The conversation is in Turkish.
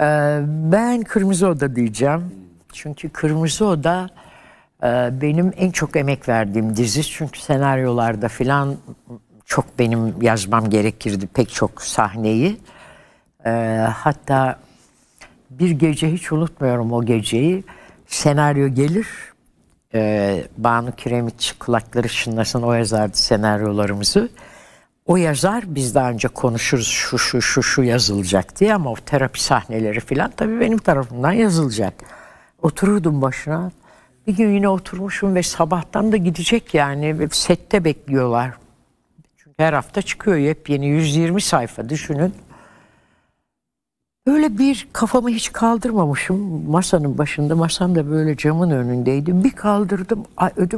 Ee, ben Kırmızı Oda diyeceğim. Çünkü Kırmızı Oda e, benim en çok emek verdiğim dizi. Çünkü senaryolarda filan çok benim yazmam gerekirdi pek çok sahneyi. Ee, hatta bir gece hiç unutmuyorum o geceyi. Senaryo gelir. E, Banu Kiremitçi kulakları şınlasın o yazardı senaryolarımızı o yazar biz daha önce konuşuruz şu şu şu şu yazılacak diye ama o terapi sahneleri filan tabii benim tarafımdan yazılacak. Otururdum başına. Bir gün yine oturmuşum ve sabahtan da gidecek yani sette bekliyorlar. Çünkü her hafta çıkıyor yepyeni 120 sayfa düşünün. Böyle bir kafamı hiç kaldırmamışım. Masanın başında, masam da böyle camın önündeydi. Bir kaldırdım, ödüm